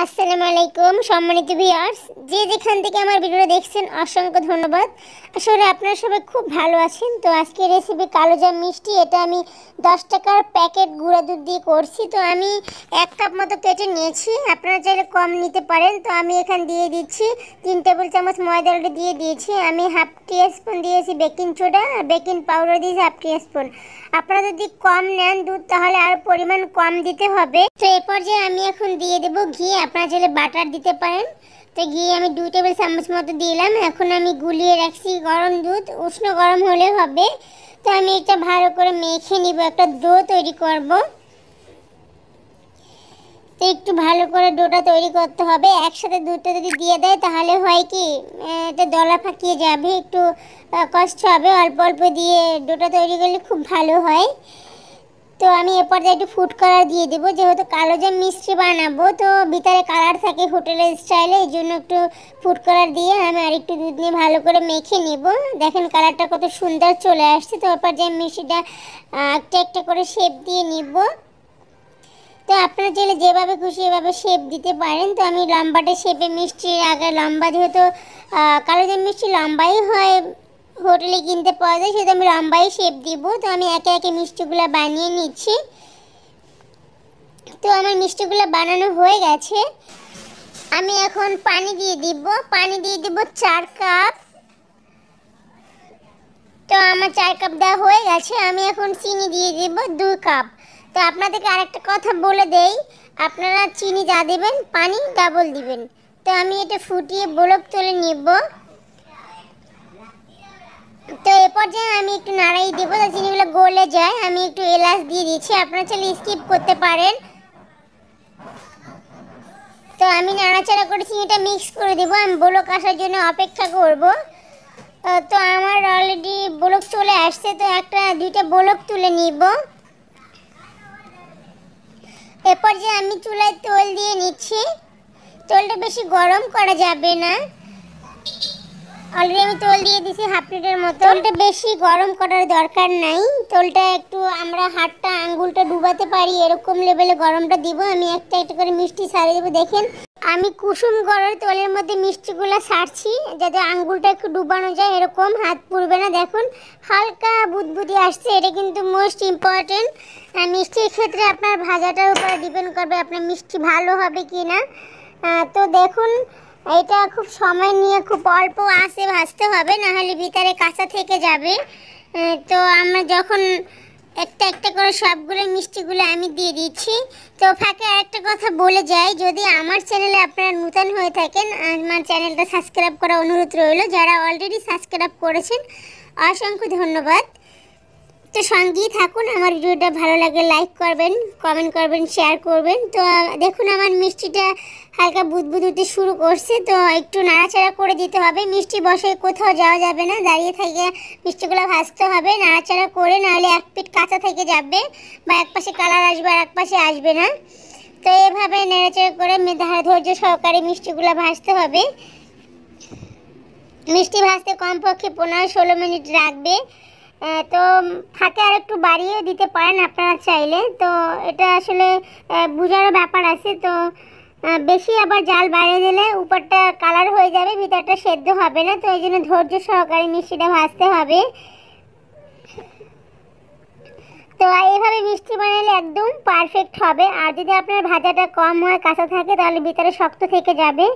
আসসালামু আলাইকুম সম্মানিত ভিউয়ার্স যে যেখান থেকে আমার ভিডিও দেখছেন অসংখ্য ধন্যবাদ আসলে আপনারা সবাই খুব ভালো আছেন তো আজকে রেসিপি কালোজাম মিষ্টি এটা আমি দশ টাকার প্যাকেট গুঁড়া দুধ দিয়ে করছি তো আমি এক কাপ মতো কেটে নিয়েছি আপনারা চাইলে কম নিতে পারেন তো আমি এখানে দিয়ে দিচ্ছি তিন টেবিল চামচ ময়দা দিয়ে দিয়েছি আমি হাফ টি স্পুন দিয়েছি বেকিং সোডা আর বেকিং পাউডার দিয়েছি হাফ টি স্পুন আপনারা যদি কম নেন দুধ তাহলে আর পরিমাণ কম দিতে হবে তো এরপর যে আমি এখন দিয়ে দেবো ঘি আপনারা চাইলে বাটার দিতে পারেন তো গিয়ে আমি দু টেবিল চামচ মতো দিলাম এখন আমি গুলিয়ে রাখছি গরম দুধ উষ্ণ গরম হলে হবে তো আমি এটা ভালো করে মেখে নিব একটা ডো তৈরি করব তো একটু ভালো করে ডোটা তৈরি করতে হবে একসাথে দুধটা যদি দিয়ে দেয় তাহলে হয় কি এটা দলা ফাঁকিয়ে যাবে একটু কষ্ট হবে অল্প অল্প দিয়ে ডোটা তৈরি করলে খুব ভালো হয় তো আমি এ পর্যায়ে একটু ফুড কালার দিয়ে দেবো যেহেতু কালো জাম মিষ্টি বানাবো তো ভিতরে কালার থাকে হোটেলের স্টাইলে এই জন্য একটু ফুড কালার দিয়ে আমি আরেকটু দুধ নিয়ে ভালো করে মেখে নেব দেখেন কালারটা কত সুন্দর চলে আসছে তো এ পর্যায়ে মিষ্টিটা একটা একটা করে শেপ দিয়ে নিব তো আপনারা চাইলে যেভাবে খুশি এভাবে শেপ দিতে পারেন তো আমি লম্বাটা শেপে মিষ্টির আগে লম্বা যেহেতু কালো জাম মিষ্টি লম্বাই হয় হোটেলে কিনতে পাওয়া যায় সেটা আমি রামবাই শেপ দিব তো আমি একে একে মিষ্টিগুলো বানিয়ে নিচ্ছি তো আমার মিষ্টিগুলো বানানো হয়ে গেছে আমি এখন পানি দিয়ে দিব পানি দিয়ে দিব চার কাপ তো আমার চার কাপ দেওয়া হয়ে গেছে আমি এখন চিনি দিয়ে দিব দুই কাপ তো আপনাদেরকে আরেকটা কথা বলে দেই আপনারা চিনি যা দেবেন পানি ডাবল দিবেন তো আমি এটা ফুটিয়ে বরফ তুলে নেব তো এরপর যে আমি একটু নাড়াই দেবো তো চিনিগুলো গলে যায় আমি একটু এলাচ দিয়ে দিচ্ছি আপনারা চাইলে স্কিপ করতে পারেন তো আমি নাড়াচাড়া করে চিনিটা মিক্স করে দেবো আমি বোলক আসার জন্য অপেক্ষা করব তো আমার অলরেডি বোলক চলে আসছে তো একটা দুইটা বোলক তুলে নিব এরপর যে আমি চুলায় তেল দিয়ে নিচ্ছি তেলটা বেশি গরম করা যাবে না অলরেডি আমি তোল দিয়ে দিছি হাফ প্লেটের মতো তোলটা বেশি গরম করার দরকার নাই তোলটা একটু আমরা হাতটা আঙ্গুলটা ডুবাতে পারি এরকম লেভেলে গরমটা দিব আমি একটা একটা করে মিষ্টি ছাড়িয়ে দেবো দেখেন আমি কুসুম গড়ের তেলের মধ্যে মিষ্টিগুলো ছাড়ছি যাতে আঙ্গুলটা একটু ডুবানো যায় এরকম হাত পুড়বে না দেখুন হালকা বুদবুদি আসছে এটা কিন্তু মোস্ট ইম্পর্টেন্ট মিষ্টির ক্ষেত্রে আপনার ভাজাটার উপরে ডিপেন্ড করবে আপনার মিষ্টি ভালো হবে কি না তো দেখুন এটা খুব সময় নিয়ে খুব অল্প আসে ভাসতে হবে নাহলে ভিতরে কাঁচা থেকে যাবে তো আমরা যখন একটা একটা করে সবগুলো মিষ্টিগুলো আমি দিয়ে দিচ্ছি তো ফাঁকে একটা কথা বলে যাই যদি আমার চ্যানেলে আপনারা নূতন হয়ে থাকেন আমার চ্যানেলটা সাবস্ক্রাইব করা অনুরোধ রইল যারা অলরেডি সাবস্ক্রাইব করেছেন অসংখ্য ধন্যবাদ তো সঙ্গেই থাকুন আমার ভিডিওটা ভালো লাগে লাইক করবেন কমেন্ট করবেন শেয়ার করবেন তো দেখুন আমার মিষ্টিটা হালকা বুদবুদ উঠতে শুরু করছে তো একটু নাড়াচাড়া করে দিতে হবে মিষ্টি বসে কোথাও যাওয়া যাবে না দাঁড়িয়ে থেকে মিষ্টিগুলো ভাজতে হবে নাড়াচাড়া করে নাহলে এক পিট কাঁচা থেকে যাবে বা এক পাশে কালার আসবে আর এক পাশে আসবে না তো এভাবে নাড়াচাড়া করে ধৈর্য সহকারে মিষ্টিগুলো ভাজতে হবে মিষ্টি ভাজতে কমপক্ষে পনেরো ষোলো মিনিট রাখবে তো থাকে আর একটু বাড়িয়ে দিতে পারেন আপনারা চাইলে তো এটা আসলে বোঝারও ব্যাপার আছে তো বেশি আবার জাল বাড়িয়ে দিলে উপরটা কালার হয়ে যাবে ভিতরটা সেদ্ধ হবে না তো এই জন্য ধৈর্য সহকারে মিষ্টিটা ভাজতে হবে তো এইভাবে মিষ্টি বানালে একদম পারফেক্ট হবে আর যদি আপনার ভাজাটা কম হয় কাঁচা থাকে তাহলে ভিতরে শক্ত থেকে যাবে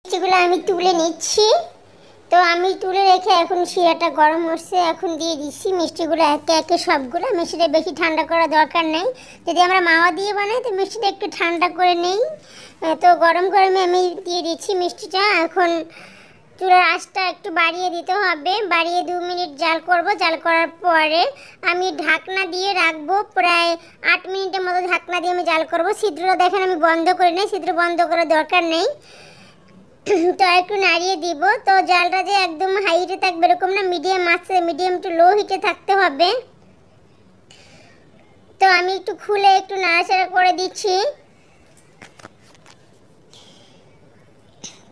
মিষ্টিগুলো আমি তুলে নিচ্ছি তো আমি তুলে রেখে এখন শিরাটা গরম হচ্ছে এখন দিয়ে দিচ্ছি মিষ্টিগুলো একে একে সবগুলো মিষ্টিটা বেশি ঠান্ডা করা দরকার নেই যদি আমরা মাওয়া দিয়ে বানাই তো মিষ্টিটা একটু ঠান্ডা করে নেই তো গরম গরমে আমি দিয়ে দিচ্ছি মিষ্টিটা এখন চুলার আঁচটা একটু বাড়িয়ে দিতে হবে বাড়িয়ে দু মিনিট জাল করব জাল করার পরে আমি ঢাকনা দিয়ে রাখবো প্রায় আট মিনিটের মতো ঢাকনা দিয়ে আমি জাল করব ছিদ্রটা দেখেন আমি বন্ধ করে নেই ছিদ্র বন্ধ করার দরকার নেই তো একটু নাড়িয়ে দিব তো জালটা যে একদম হাই হিটে থাকবে এরকম না মিডিয়াম আছে মিডিয়াম টু লো হিটে থাকতে হবে তো আমি একটু খুলে একটু নাড়াচাড়া করে দিচ্ছি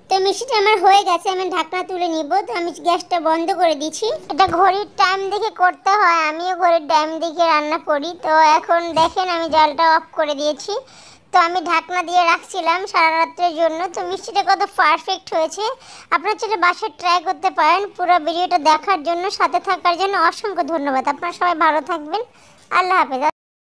তো মিষ্টিটা আমার হয়ে গেছে আমি ঢাকনা তুলে নিব তো আমি গ্যাসটা বন্ধ করে দিচ্ছি এটা ঘড়ির টাইম দেখে করতে হয় আমিও ঘড়ির টাইম দেখে রান্না করি তো এখন দেখেন আমি জলটা অফ করে দিয়েছি তো আমি ঢাকনা দিয়ে রাখছিলাম সারা রাত্রের জন্য তো মিষ্টিটা কত পারফেক্ট হয়েছে আপনারা চলে বাসে ট্রাই করতে পারেন পুরো ভিডিওটা দেখার জন্য সাথে থাকার জন্য অসংখ্য ধন্যবাদ আপনারা সবাই ভালো থাকবেন আল্লাহ হাফেজ